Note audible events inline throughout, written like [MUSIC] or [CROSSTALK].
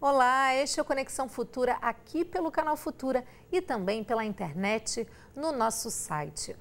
Olá, este é o Conexão Futura aqui pelo canal Futura e também pela internet no nosso site.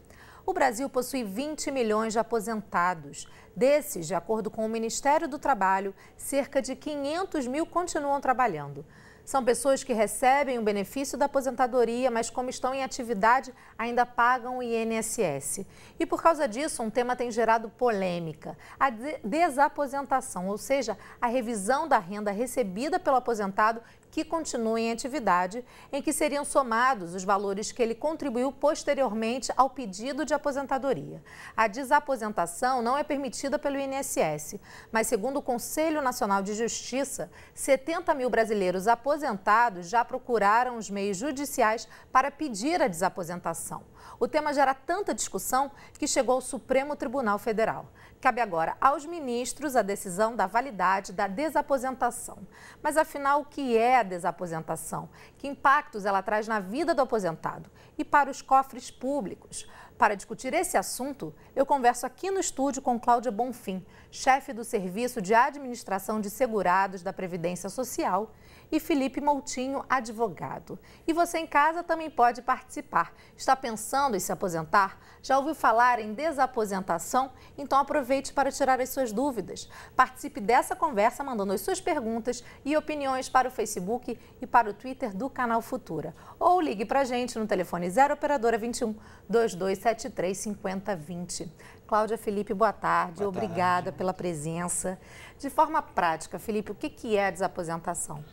O Brasil possui 20 milhões de aposentados. Desses, de acordo com o Ministério do Trabalho, cerca de 500 mil continuam trabalhando. São pessoas que recebem o benefício da aposentadoria, mas como estão em atividade, ainda pagam o INSS. E por causa disso, um tema tem gerado polêmica: a desaposentação, ou seja, a revisão da renda recebida pelo aposentado que continua em atividade, em que seriam somados os valores que ele contribuiu posteriormente ao pedido de aposentadoria. A desaposentação não é permitida pelo INSS, mas, segundo o Conselho Nacional de Justiça, 70 mil brasileiros aposentados já procuraram os meios judiciais para pedir a desaposentação. O tema gera tanta discussão que chegou ao Supremo Tribunal Federal. Cabe agora aos ministros a decisão da validade da desaposentação. Mas afinal, o que é a desaposentação? Que impactos ela traz na vida do aposentado e para os cofres públicos? Para discutir esse assunto, eu converso aqui no estúdio com Cláudia Bonfim, chefe do Serviço de Administração de Segurados da Previdência Social e Felipe Moutinho, advogado. E você em casa também pode participar. Está pensando em se aposentar? Já ouviu falar em desaposentação? Então aproveite para tirar as suas dúvidas. Participe dessa conversa mandando as suas perguntas e opiniões para o Facebook e para o Twitter do canal Futura. Ou ligue para a gente no telefone 0 operadora 21 2273 5020. Cláudia Felipe, boa tarde. Boa Obrigada tarde. pela presença. De forma prática, Felipe, o que é a desaposentação?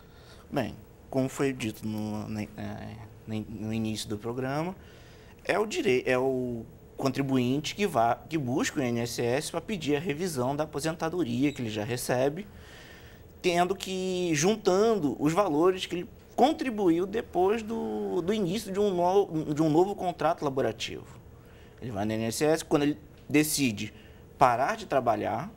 Bem, como foi dito no, é, no, início do programa, é o direito, é o contribuinte que, vá, que busca o INSS para pedir a revisão da aposentadoria que ele já recebe, tendo que juntando os valores que ele contribuiu depois do, do início de um, novo, de um novo contrato laborativo. Ele vai no INSS, quando ele decide parar de trabalhar,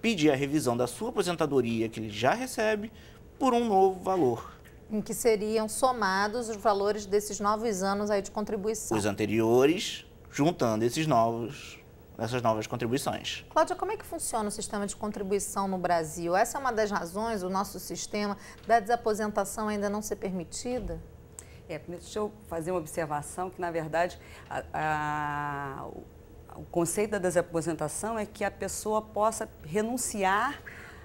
pedir a revisão da sua aposentadoria que ele já recebe, por um novo valor. Em que seriam somados os valores desses novos anos aí de contribuição. Os anteriores, juntando esses novos essas novas contribuições. Cláudia, como é que funciona o sistema de contribuição no Brasil? Essa é uma das razões, o nosso sistema da desaposentação ainda não ser permitida? É, primeiro, deixa eu fazer uma observação que, na verdade, a, a, o conceito da desaposentação é que a pessoa possa renunciar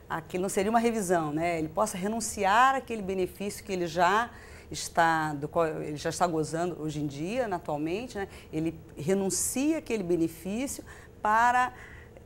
aquilo não seria uma revisão, né? Ele possa renunciar aquele benefício que ele já está do qual ele já está gozando hoje em dia, atualmente, né? Ele renuncia aquele benefício para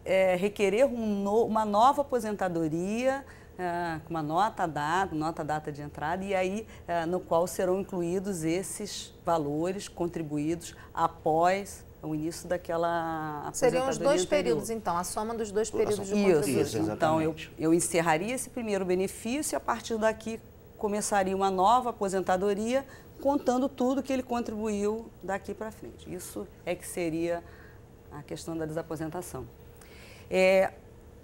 é, requerer um no, uma nova aposentadoria ah, com uma nota dada, nota data de entrada, e aí ah, no qual serão incluídos esses valores contribuídos após o início daquela Seriam os dois anterior. períodos, então, a soma dos dois períodos de Isso, isso então eu, eu encerraria esse primeiro benefício e a partir daqui começaria uma nova aposentadoria contando tudo que ele contribuiu daqui para frente. Isso é que seria a questão da desaposentação. É,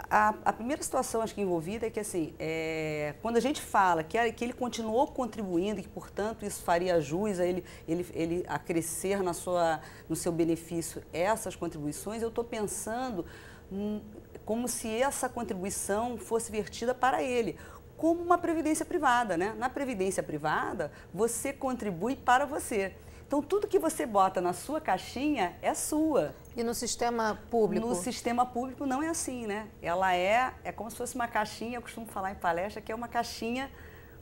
a, a, primeira situação acho que envolvida é que assim, é, quando a gente fala que, ah, que ele continuou contribuindo e que, portanto, isso faria jus a ele, ele, ele a crescer na sua, no seu benefício essas contribuições, eu estou pensando como se essa contribuição fosse vertida para ele, como uma previdência privada, né? Na previdência privada, você contribui para você. Então, tudo que você bota na sua caixinha é sua. E no sistema público? No sistema público não é assim, né? Ela é, é como se fosse uma caixinha, eu costumo falar em palestra, que é uma caixinha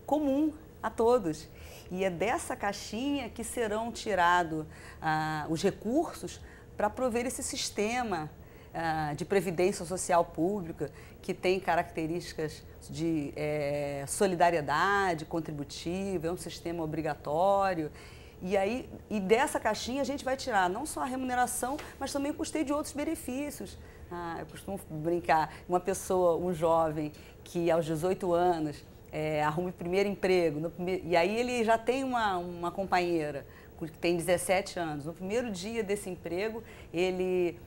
comum a todos. E é dessa caixinha que serão tirados ah, os recursos para prover esse sistema ah, de previdência social pública, que tem características de é, solidariedade contributiva, é um sistema obrigatório e aí, e dessa caixinha a gente vai tirar não só a remuneração, mas também o custeio de outros benefícios. Ah, eu costumo brincar, uma pessoa, um jovem que aos 18 anos é, arruma o primeiro emprego, no, e aí ele já tem uma, uma companheira que tem 17 anos. No primeiro dia desse emprego, ele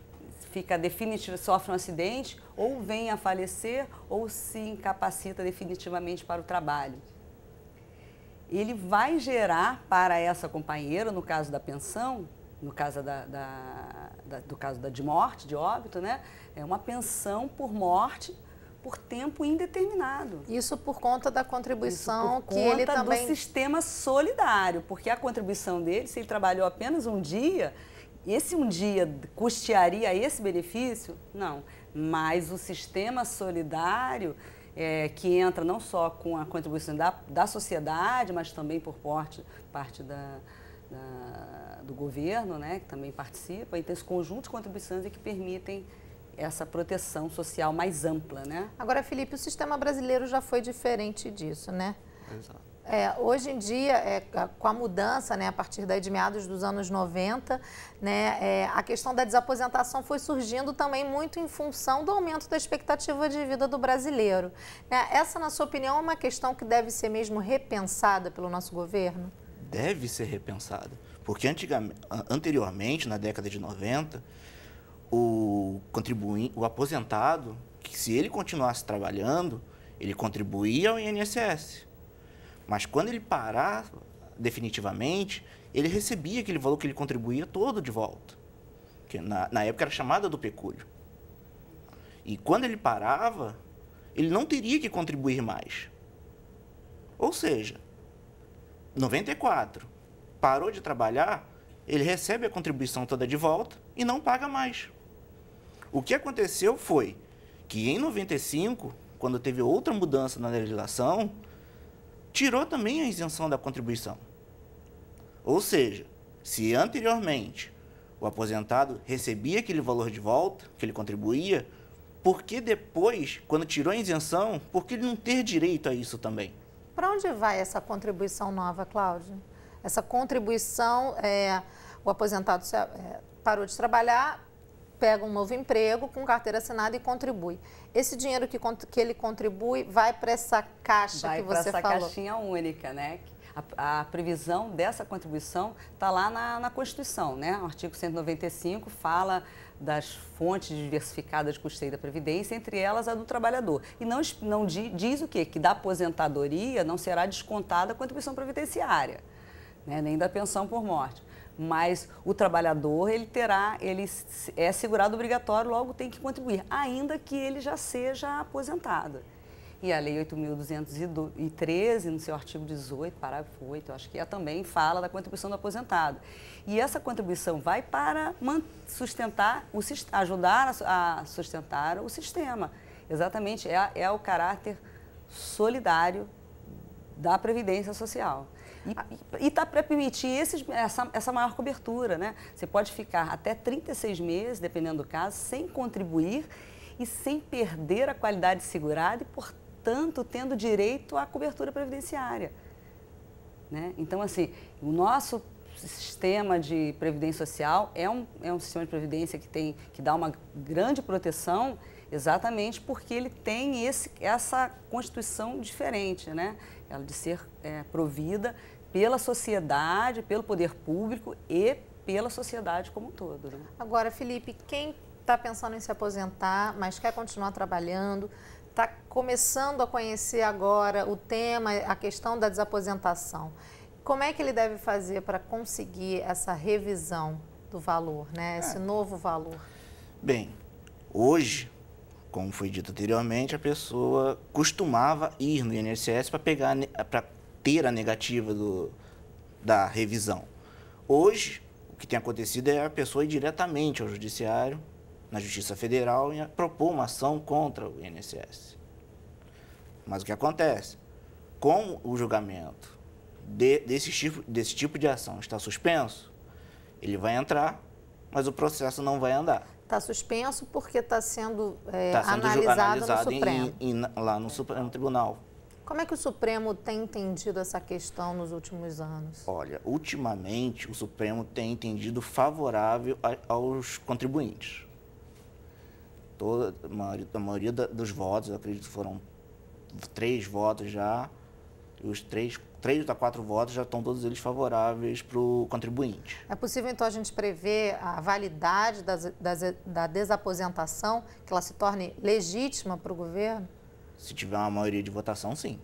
fica definitivo, sofre um acidente, ou vem a falecer, ou se incapacita definitivamente para o trabalho ele vai gerar para essa companheira, no caso da pensão, no caso da, da, da, do caso da de morte, de óbito, né? É uma pensão por morte por tempo indeterminado. Isso por conta da contribuição por que conta ele também... do sistema solidário, porque a contribuição dele, se ele trabalhou apenas um dia, esse um dia custearia esse benefício? Não. Mas o sistema solidário é, que entra não só com a contribuição da, da sociedade, mas também por parte parte da, da, do governo, né, que também participa. Então, esse conjunto de contribuições é que permitem essa proteção social mais ampla. Né? Agora, Felipe, o sistema brasileiro já foi diferente disso, né? Exato. É, hoje em dia, é, com a mudança, né, a partir daí de meados dos anos 90, né, é, a questão da desaposentação foi surgindo também muito em função do aumento da expectativa de vida do brasileiro. Né? Essa, na sua opinião, é uma questão que deve ser mesmo repensada pelo nosso governo? Deve ser repensada, porque anteriormente, na década de 90, o, contribuinte, o aposentado, que se ele continuasse trabalhando, ele contribuía ao INSS mas quando ele parar definitivamente, ele recebia aquele valor que ele contribuía todo de volta. Que na, na época era chamada do pecúlio. E quando ele parava, ele não teria que contribuir mais. Ou seja, 94, parou de trabalhar, ele recebe a contribuição toda de volta e não paga mais. O que aconteceu foi que em 95, quando teve outra mudança na legislação, tirou também a isenção da contribuição. Ou seja, se anteriormente o aposentado recebia aquele valor de volta, que ele contribuía, por que depois, quando tirou a isenção, por que ele não ter direito a isso também? Para onde vai essa contribuição nova, Cláudio? Essa contribuição, é, o aposentado é, parou de trabalhar, pega um novo emprego com carteira assinada e contribui. Esse dinheiro que, que ele contribui vai para essa caixa vai que você falou. para essa caixinha única, né? A, a previsão dessa contribuição está lá na, na, Constituição, né? O artigo 195 fala das fontes diversificadas de custeio da Previdência, entre elas a do trabalhador. E não, não diz, diz o quê? Que da aposentadoria não será descontada a contribuição previdenciária, né? nem da pensão por morte mas o trabalhador ele terá, ele é segurado obrigatório, logo tem que contribuir, ainda que ele já seja aposentado. E a Lei 8.213, no seu artigo 18, parágrafo 8, eu acho que é, também fala da contribuição do aposentado. E essa contribuição vai para sustentar, o, ajudar a sustentar o sistema. Exatamente, é, é o caráter solidário da Previdência Social. E está para permitir esses, essa, essa maior cobertura, né? Você pode ficar até 36 meses, dependendo do caso, sem contribuir e sem perder a qualidade segurada e, portanto, tendo direito à cobertura previdenciária. Né? Então, assim, o nosso sistema de previdência social é um, é um sistema de previdência que, tem, que dá uma grande proteção exatamente porque ele tem esse, essa constituição diferente, né? Ela de ser é, provida pela sociedade, pelo poder público e pela sociedade como um todo. Né? Agora, Felipe, quem está pensando em se aposentar, mas quer continuar trabalhando, está começando a conhecer agora o tema, a questão da desaposentação. Como é que ele deve fazer para conseguir essa revisão do valor, né? É. esse é. novo valor? Bem, hoje, como foi dito anteriormente, a pessoa costumava ir no INSS para pegar né, para ter a negativa do, da revisão. Hoje, o que tem acontecido é a pessoa ir diretamente ao Judiciário, na Justiça Federal, e propor uma ação contra o INSS. Mas o que acontece? Com o julgamento de, desse, tipo, desse tipo de ação está suspenso, ele vai entrar, mas o processo não vai andar. Está suspenso porque está sendo, é, tá sendo, analisado, analisado no Supremo. Em, em, lá no Supremo Tribunal como é que o Supremo tem entendido essa questão nos últimos anos? Olha, ultimamente o Supremo tem entendido favorável a, aos contribuintes. Toda, a maioria, a maioria da, dos votos, eu acredito que foram três votos já, os três, três a quatro votos já estão todos eles favoráveis para o contribuinte. É possível, então, a gente prever a validade das, das, da desaposentação, que ela se torne legítima para o governo? Se tiver uma maioria de votação, sim.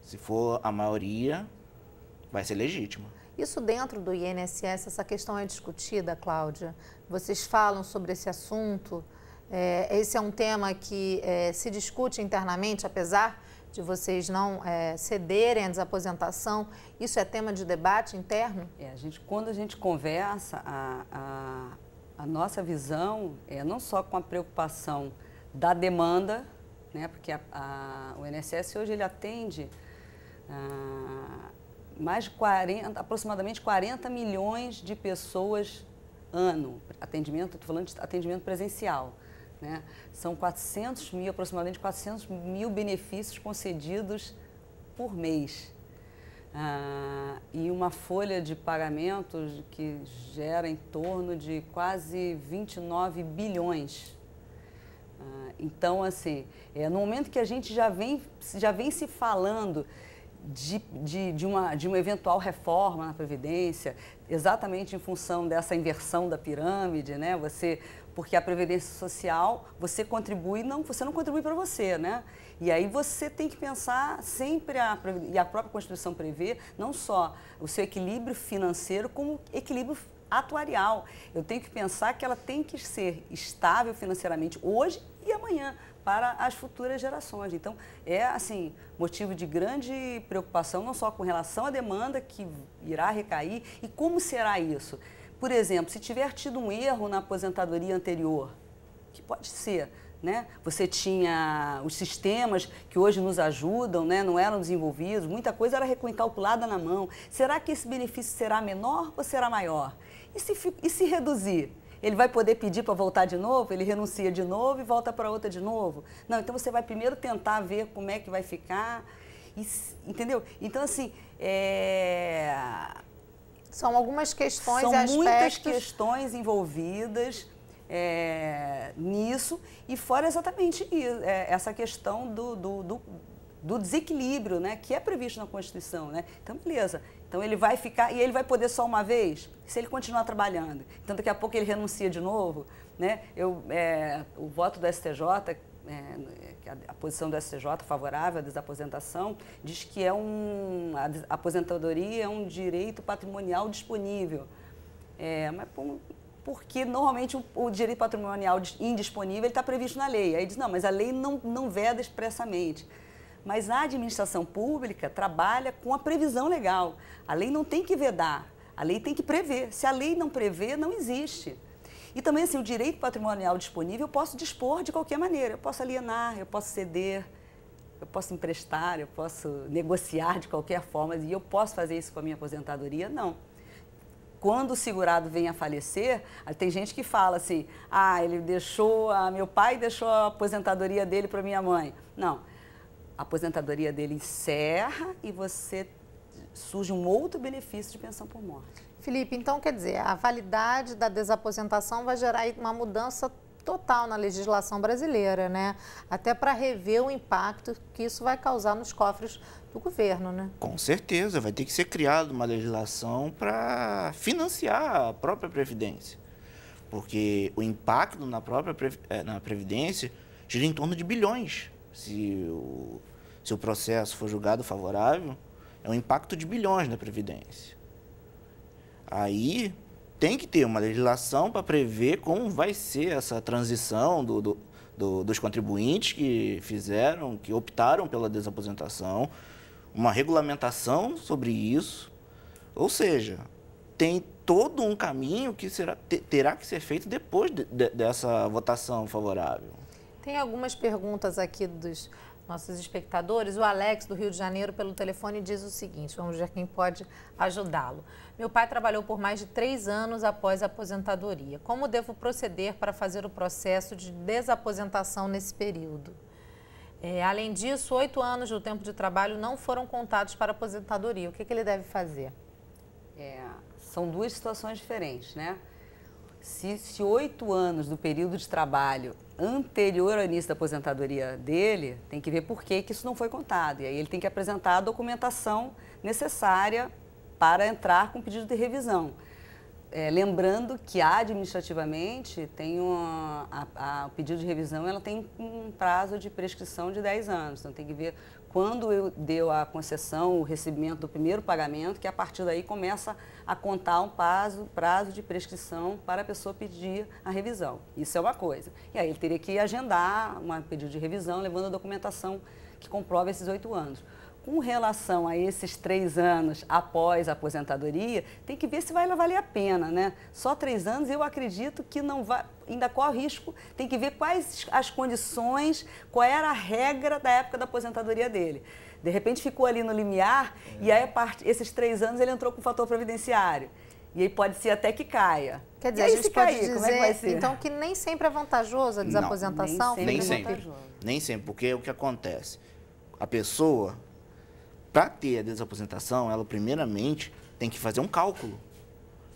Se for a maioria, vai ser legítima. Isso dentro do INSS, essa questão é discutida, Cláudia? Vocês falam sobre esse assunto? É, esse é um tema que é, se discute internamente, apesar de vocês não é, cederem à desaposentação. Isso é tema de debate interno? É, a gente, quando a gente conversa, a, a, a nossa visão é não só com a preocupação da demanda né? Porque a, a, o INSS hoje ele atende ah, mais de 40, aproximadamente 40 milhões de pessoas ano. Atendimento, estou falando de atendimento presencial. Né? São 400 mil, aproximadamente 400 mil benefícios concedidos por mês. Ah, e uma folha de pagamentos que gera em torno de quase 29 bilhões então, assim, é, no momento que a gente já vem, já vem se falando de, de, de, uma, de uma eventual reforma na Previdência, exatamente em função dessa inversão da pirâmide, né? Você, porque a Previdência Social, você contribui, não, você não contribui para você, né? E aí você tem que pensar sempre, a, e a própria Constituição prevê, não só o seu equilíbrio financeiro, como equilíbrio atuarial. Eu tenho que pensar que ela tem que ser estável financeiramente hoje e amanhã para as futuras gerações. Então, é assim, motivo de grande preocupação, não só com relação à demanda que irá recair e como será isso. Por exemplo, se tiver tido um erro na aposentadoria anterior, que pode ser, né? Você tinha os sistemas que hoje nos ajudam, né? não eram desenvolvidos, muita coisa era recalculada na mão. Será que esse benefício será menor ou será maior? E se, e se reduzir? Ele vai poder pedir para voltar de novo? Ele renuncia de novo e volta para outra de novo? Não, então você vai primeiro tentar ver como é que vai ficar. E, entendeu? Então, assim, é... São algumas questões São aspectos... muitas questões envolvidas é, nisso. E fora exatamente isso, é, essa questão do, do, do do desequilíbrio, né, que é previsto na Constituição, né? Então, beleza. Então ele vai ficar e ele vai poder só uma vez? se ele continuar trabalhando. Então, daqui a pouco ele renuncia de novo. Né? Eu, é, o voto do STJ, é, a posição do STJ favorável à desaposentação, diz que é um, a aposentadoria é um direito patrimonial disponível. É, mas por, porque normalmente o, o, direito patrimonial indisponível está previsto na lei. Aí diz, não, mas a lei não, não veda expressamente mas a administração pública trabalha com a previsão legal. A lei não tem que vedar. A lei tem que prever. Se a lei não prevê, não existe. E também, assim, o direito patrimonial disponível eu posso dispor de qualquer maneira. Eu posso alienar, eu posso ceder, eu posso emprestar, eu posso negociar de qualquer forma. E eu posso fazer isso com a minha aposentadoria? Não. Quando o segurado vem a falecer, tem gente que fala assim: ah, ele deixou, a, meu pai deixou a aposentadoria dele para minha mãe. Não. A aposentadoria dele encerra e você surge um outro benefício de pensão por morte. Felipe, então quer dizer, a validade da desaposentação vai gerar uma mudança total na legislação brasileira, né? Até para rever o impacto que isso vai causar nos cofres do governo, né? Com certeza, vai ter que ser criada uma legislação para financiar a própria Previdência. Porque o impacto na própria eh, na Previdência gira em torno de bilhões. Se o, se o processo for julgado favorável, é um impacto de bilhões na Previdência. Aí tem que ter uma legislação para prever como vai ser essa transição do, do, do, dos contribuintes que fizeram, que optaram pela desaposentação, uma regulamentação sobre isso. Ou seja, tem todo um caminho que será, terá que ser feito depois de, de, dessa votação favorável. Tem algumas perguntas aqui dos nossos espectadores. O Alex, do Rio de Janeiro, pelo telefone, diz o seguinte: vamos ver quem pode ajudá-lo. Meu pai trabalhou por mais de três anos após a aposentadoria. Como devo proceder para fazer o processo de desaposentação nesse período? É, além disso, oito anos do tempo de trabalho não foram contados para a aposentadoria. O que, que ele deve fazer? É, são duas situações diferentes, né? se oito anos do período de trabalho anterior ao início da aposentadoria dele, tem que ver por que, isso não foi contado. E aí ele tem que apresentar a documentação necessária para entrar com pedido de revisão. É, lembrando que administrativamente tem uma, a, a, o pedido de revisão ela tem um prazo de prescrição de 10 anos. Então tem que ver quando eu deu a concessão, o recebimento do primeiro pagamento, que a partir daí começa a a contar um prazo, prazo de prescrição para a pessoa pedir a revisão. Isso é uma coisa. E aí ele teria que agendar um pedido de revisão, levando a documentação que comprova esses oito anos. Com relação a esses três anos após a aposentadoria, tem que ver se vai valer a pena, né? Só três anos eu acredito que não vai. Ainda qual risco, tem que ver quais as condições, qual era a regra da época da aposentadoria dele. De repente ficou ali no limiar é. e aí parte, esses três anos ele entrou com o fator previdenciário. E aí pode ser até que caia. Quer dizer, aí, a gente pode dizer, é que então, que nem sempre é vantajoso a desaposentação? Não, nem sempre. Nem sempre. nem sempre, porque o que acontece? A pessoa, para ter a desaposentação, ela primeiramente tem que fazer um cálculo.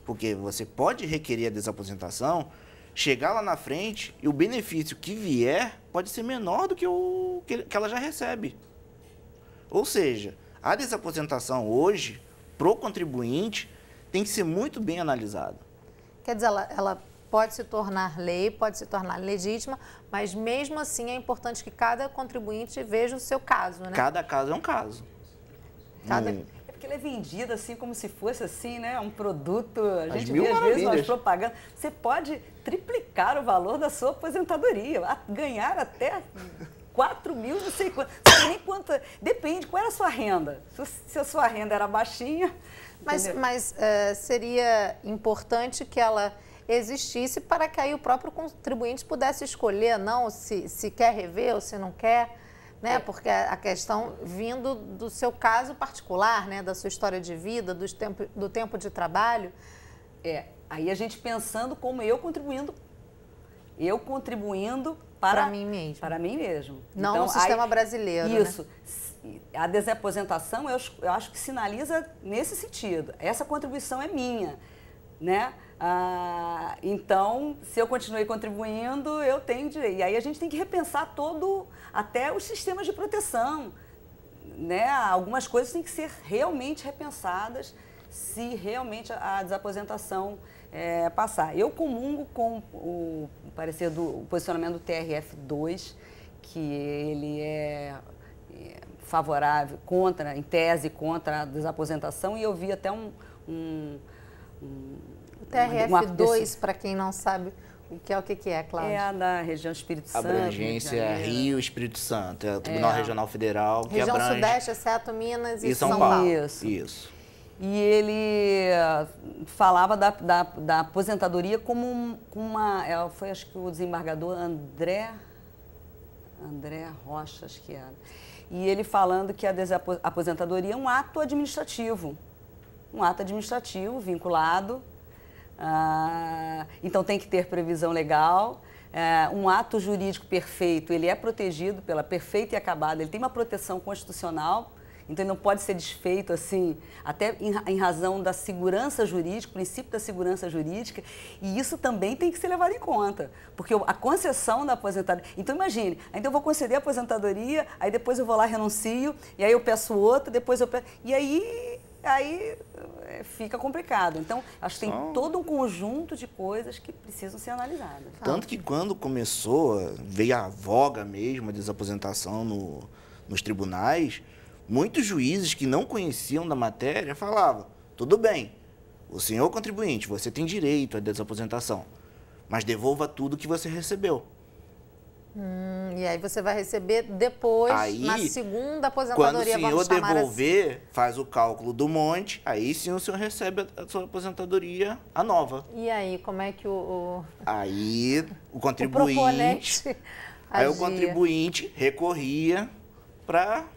Porque você pode requerer a desaposentação, chegar lá na frente e o benefício que vier pode ser menor do que o que ela já recebe. Ou seja, a desaposentação hoje, para o contribuinte, tem que ser muito bem analisada. Quer dizer, ela, ela pode se tornar lei, pode se tornar legítima, mas mesmo assim é importante que cada contribuinte veja o seu caso, né? Cada caso é um caso. Cada... Hum. É porque ela é vendida assim como se fosse assim, né? É um produto. A gente vê às vezes umas propagandas. Você pode triplicar o valor da sua aposentadoria, ganhar até 4 mil, não sei quanto. nem quanto. Depende, qual era a sua renda? Se, a sua renda era baixinha. Mas, mas uh, seria importante que ela existisse para que aí o próprio contribuinte pudesse escolher, não, se, se quer rever ou se não quer, né? É. Porque a questão vindo do seu caso particular, né? Da sua história de vida, do tempo, do tempo de trabalho. É, aí a gente pensando como eu contribuindo, eu contribuindo para, para mim mesmo. Para mim mesmo. Não então, no sistema aí, brasileiro. Né? Isso. Né? A desaposentação, eu, eu acho que sinaliza nesse sentido. Essa contribuição é minha, né? Ah, então, se eu continuei contribuindo, eu tenho direito. E aí a gente tem que repensar todo, até os sistemas de proteção. Né? Algumas coisas têm que ser realmente repensadas se realmente a desaposentação é, passar. Eu comungo com o parecer do o posicionamento do TRF2, que ele é, é favorável, contra, em tese, contra a desaposentação, e eu vi até um. um, um o TRF2, para quem não sabe, o que é o que, que é, Cláudia? É a da região Espírito Santo. Abrangência Rio, Espírito Santo, é o Tribunal é. Regional Federal. Região abrange... Sudeste, exceto Minas e, e São, São Paulo. Paulo. Isso. Isso e ele ah, falava da, da, da aposentadoria como uma. É, foi, acho que, o desembargador André. André Rocha, acho que era. É. E ele falando que a aposentadoria é um ato administrativo. Um ato administrativo vinculado. Ah, então tem que ter previsão legal. É, um ato jurídico perfeito, ele é protegido pela perfeita e acabada, ele tem uma proteção constitucional então ele não pode ser desfeito assim, até em, razão da segurança jurídica, princípio da segurança jurídica, e isso também tem que ser levado em conta, porque a concessão da aposentadoria. Então imagine, ainda eu vou conceder a aposentadoria, aí depois eu vou lá renuncio, e aí eu peço outra, depois eu peço, e aí aí é, fica complicado. Então, acho que tem todo um conjunto de coisas que precisam ser analisadas. Tanto que quando começou, veio a voga mesmo a desaposentação no, nos tribunais, Muitos juízes que não conheciam da matéria falavam: tudo bem, o senhor contribuinte, você tem direito à desaposentação, mas devolva tudo que você recebeu. Hum, e aí você vai receber depois, aí, na segunda aposentadoria, quando o senhor assim. devolver, assim. faz o cálculo do monte, aí sim o senhor recebe a sua aposentadoria, a nova. E aí, como é que o... o... Aí o contribuinte... O aí agia. o contribuinte recorria para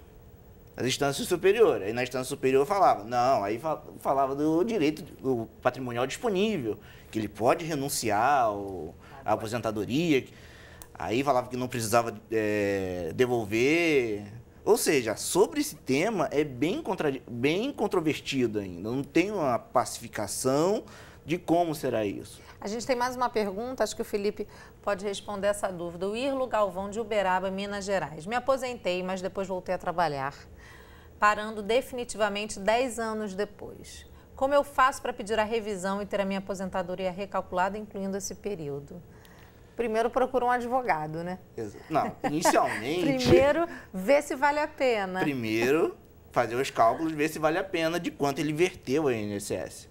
as instâncias superiores. Aí na instância superior falava, não, aí falava do direito do patrimonial disponível, que ele pode renunciar ao, à aposentadoria. Aí falava que não precisava é, devolver. Ou seja, sobre esse tema é bem, contra, bem controvertido ainda. Não tem uma pacificação de como será isso. A gente tem mais uma pergunta, acho que o Felipe pode responder essa dúvida. O Irlo Galvão de Uberaba, Minas Gerais. Me aposentei, mas depois voltei a trabalhar parando definitivamente 10 anos depois. Como eu faço para pedir a revisão e ter a minha aposentadoria recalculada, incluindo esse período? Primeiro procura um advogado, né? Não, inicialmente. primeiro, ver se vale a pena. Primeiro, fazer os cálculos, ver se vale a pena de quanto ele verteu a INSS.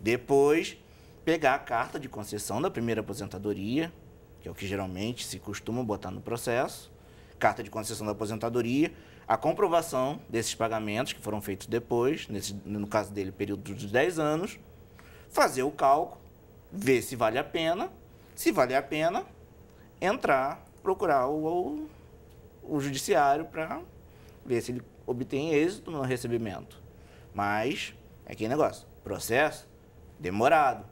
Depois, pegar a carta de concessão da primeira aposentadoria, que é o que geralmente se costuma botar no processo, carta de concessão da aposentadoria, a comprovação desses pagamentos que foram feitos depois, nesse, no caso dele, período de 10 anos, fazer o cálculo, ver se vale a pena, se vale a pena, entrar, procurar o, o, o judiciário para ver se ele obtém êxito no recebimento. Mas é que negócio, processo demorado.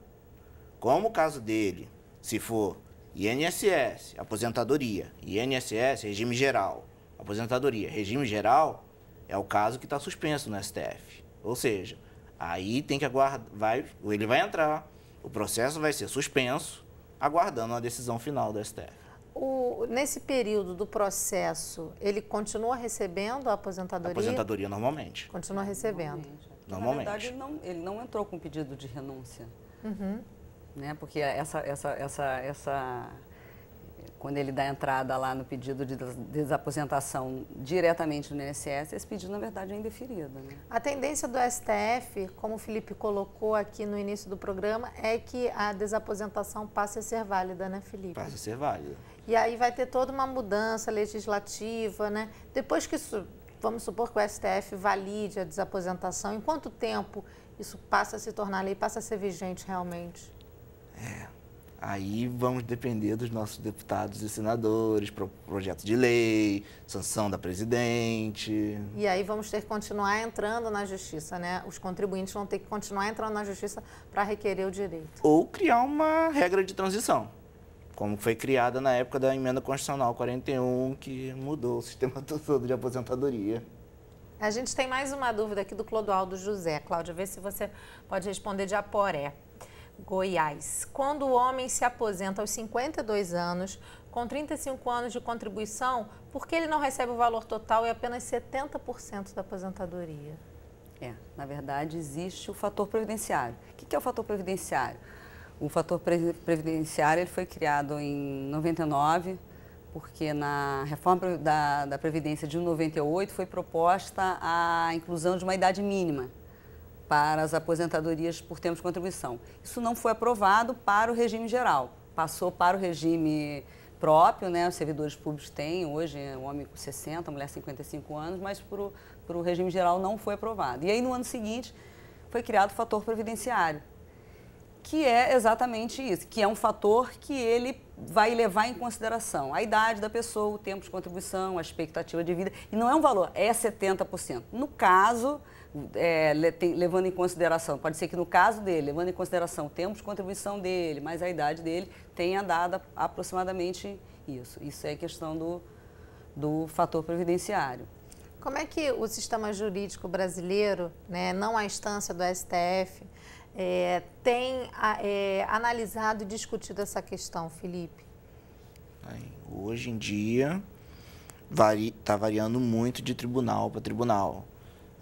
Como o caso dele, se for INSS, aposentadoria, INSS, regime geral, aposentadoria. Regime geral é o caso que está suspenso no STF. Ou seja, aí tem que aguardar, vai, ele vai entrar, o processo vai ser suspenso, aguardando a decisão final do STF. O, nesse período do processo, ele continua recebendo a aposentadoria? A aposentadoria normalmente. Continua recebendo. Normalmente. É. normalmente. Na verdade, não, ele não, entrou com pedido de renúncia. Uhum. Né? Porque essa, essa, essa, essa quando ele dá entrada lá no pedido de desaposentação diretamente no INSS, esse pedido, na verdade, é indeferido. Né? A tendência do STF, como o Felipe colocou aqui no início do programa, é que a desaposentação passe a ser válida, né, Felipe? Passe a ser válida. E aí vai ter toda uma mudança legislativa, né? Depois que isso, vamos supor que o STF valide a desaposentação, em quanto tempo isso passa a se tornar lei, passa a ser vigente realmente? É Aí vamos depender dos nossos deputados e senadores, pro projeto de lei, sanção da presidente. E aí vamos ter que continuar entrando na justiça, né? Os contribuintes vão ter que continuar entrando na justiça para requerer o direito. Ou criar uma regra de transição, como foi criada na época da emenda constitucional 41, que mudou o sistema [LAUGHS] todo de aposentadoria. A gente tem mais uma dúvida aqui do Clodoaldo José. Cláudia, vê se você pode responder de aporé. Goiás. Quando o homem se aposenta aos 52 anos, com 35 anos de contribuição, por que ele não recebe o valor total e apenas 70% da aposentadoria? É, na verdade, existe o fator previdenciário. O que é o fator previdenciário? O fator previdenciário ele foi criado em 99, porque na reforma da, da Previdência de 98 foi proposta a inclusão de uma idade mínima para as aposentadorias por tempo de contribuição. Isso não foi aprovado para o regime geral, passou para o regime próprio, né? Os servidores públicos têm hoje, é, um homem com 60, a mulher 55 anos, mas para o regime geral não foi aprovado. E aí, no ano seguinte, foi criado o fator previdenciário, que é exatamente isso, que é um fator que ele vai levar em consideração a idade da pessoa, o tempo de contribuição, a expectativa de vida. E não é um valor, é 70%. No caso é, levando em consideração, pode ser que no caso dele, levando em consideração o tempo de contribuição dele, mais a idade dele, tenha dado aproximadamente isso. Isso é questão do, do fator previdenciário. Como é que o sistema jurídico brasileiro, né, não a instância do STF, é, tem é, analisado e discutido essa questão, Felipe? Hoje em dia, está vari, tá variando muito de tribunal para tribunal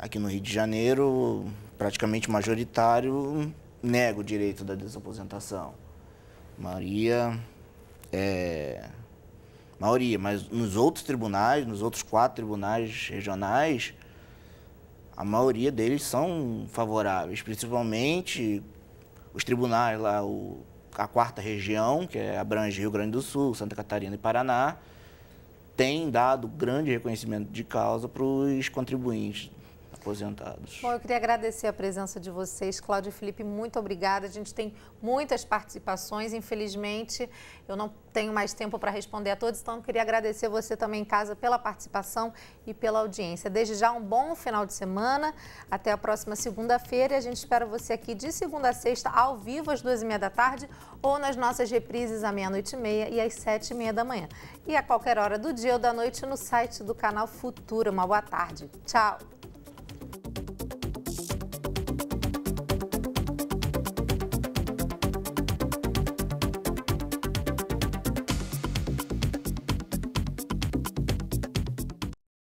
aqui no Rio de Janeiro, praticamente majoritário, nega o direito da desaposentação. Maria é maioria, mas nos outros tribunais, nos outros quatro tribunais regionais, a maioria deles são favoráveis, principalmente os tribunais lá, o, a quarta região, que é, abrange Rio Grande do Sul, Santa Catarina e Paraná, tem dado grande reconhecimento de causa para os contribuintes aposentados. Bom, eu queria agradecer a presença de vocês, Cláudio e Felipe, muito obrigada. A gente tem muitas participações, infelizmente eu não tenho mais tempo para responder a todos, então eu queria agradecer você também em casa pela participação e pela audiência. Desde já um bom final de semana, até a próxima segunda-feira e a gente espera você aqui de segunda a sexta, ao vivo, às duas e meia da tarde ou nas nossas reprises à meia-noite e meia e às sete e meia da manhã. E a qualquer hora do dia ou da noite no site do canal Futura. Uma boa tarde. Tchau!